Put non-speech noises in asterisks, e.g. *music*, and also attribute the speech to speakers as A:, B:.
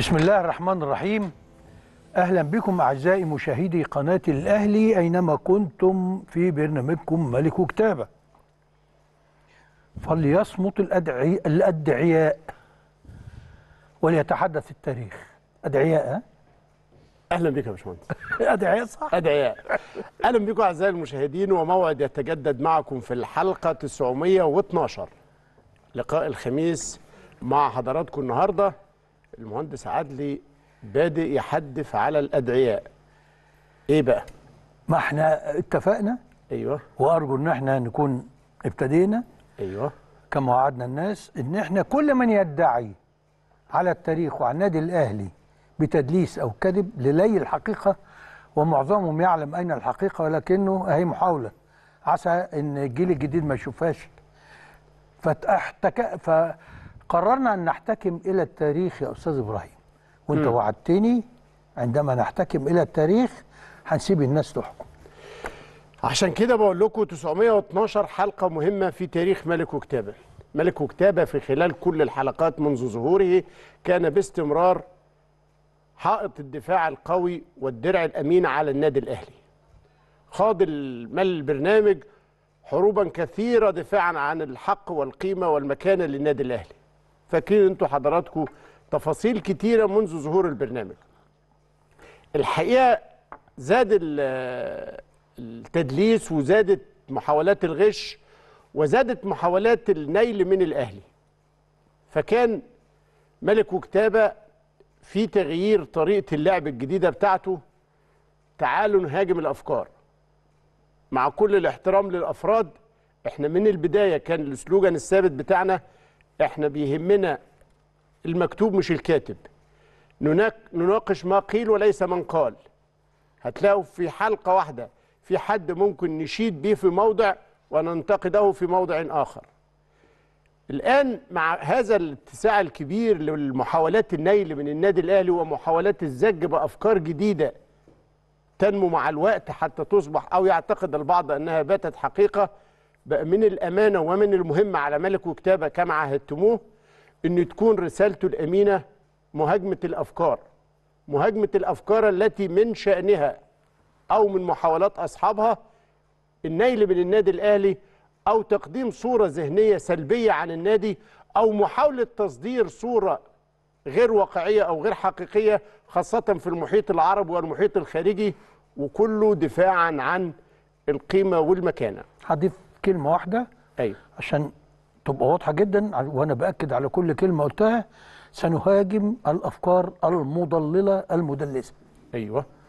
A: بسم الله الرحمن الرحيم أهلا بكم أعزائي مشاهدي قناة الأهلي أينما كنتم في برنامجكم ملك كتابة فليصمت الأدعي الأدعياء وليتحدث التاريخ أدعياء اهلا بك يا باشمهندس
B: *laughs* ادعياء صح ادعياء اهلا بكم اعزائي المشاهدين وموعد يتجدد معكم في الحلقه 912 لقاء الخميس مع حضراتكم النهارده المهندس عدلي بادئ يحدف على الادعياء ايه بقى
A: ما احنا اتفقنا ايوه وارجو ان احنا نكون ابتدينا ايوه كما وعدنا الناس ان احنا كل من يدعي على التاريخ وعلى النادي الاهلي بتدليس او كذب للي الحقيقه ومعظمهم يعلم اين الحقيقه ولكنه اهي محاوله عسى ان الجيل الجديد ما يشوفهاش فتحتك ف قررنا أن نحتكم إلى التاريخ يا أستاذ إبراهيم وأنت م. وعدتني عندما نحتكم إلى التاريخ هنسيب الناس تحكم
B: عشان كده بقول لكم 912 حلقة مهمة في تاريخ ملك وكتابه ملك وكتابة في خلال كل الحلقات منذ ظهوره كان باستمرار حائط الدفاع القوي والدرع الأمين على النادي الأهلي خاض المال البرنامج حروبا كثيرة دفاعا عن الحق والقيمة والمكانة للنادي الأهلي فاكرين انتوا حضراتكم تفاصيل كتيره منذ ظهور البرنامج الحقيقه زاد التدليس وزادت محاولات الغش وزادت محاولات النيل من الاهلي فكان ملك وكتابه في تغيير طريقه اللعب الجديده بتاعته تعالوا نهاجم الافكار مع كل الاحترام للافراد احنا من البدايه كان السلوجان الثابت بتاعنا احنا بيهمنا المكتوب مش الكاتب نناقش ما قيل وليس من قال هتلاقوا في حلقة واحدة في حد ممكن نشيد به في موضع وننتقده في موضع آخر الآن مع هذا الاتساع الكبير للمحاولات النيل من النادي الأهلي ومحاولات الزج بأفكار جديدة تنمو مع الوقت حتى تصبح أو يعتقد البعض أنها باتت حقيقة بقى من الأمانة ومن المهم على ملك وكتابة كما عهدتموه أن تكون رسالته الأمينة مهاجمة الأفكار مهاجمة الأفكار التي من شأنها أو من محاولات أصحابها النيل من النادي الأهلي أو تقديم صورة ذهنية سلبية عن النادي أو محاولة تصدير صورة غير واقعية أو غير حقيقية خاصة في المحيط العربي والمحيط الخارجي وكله دفاعا
A: عن القيمة والمكانة حديث كلمه واحده ايوه عشان تبقى واضحه جدا وانا باكد على كل كلمه قلتها سنهاجم الافكار المضلله المدلسه ايوه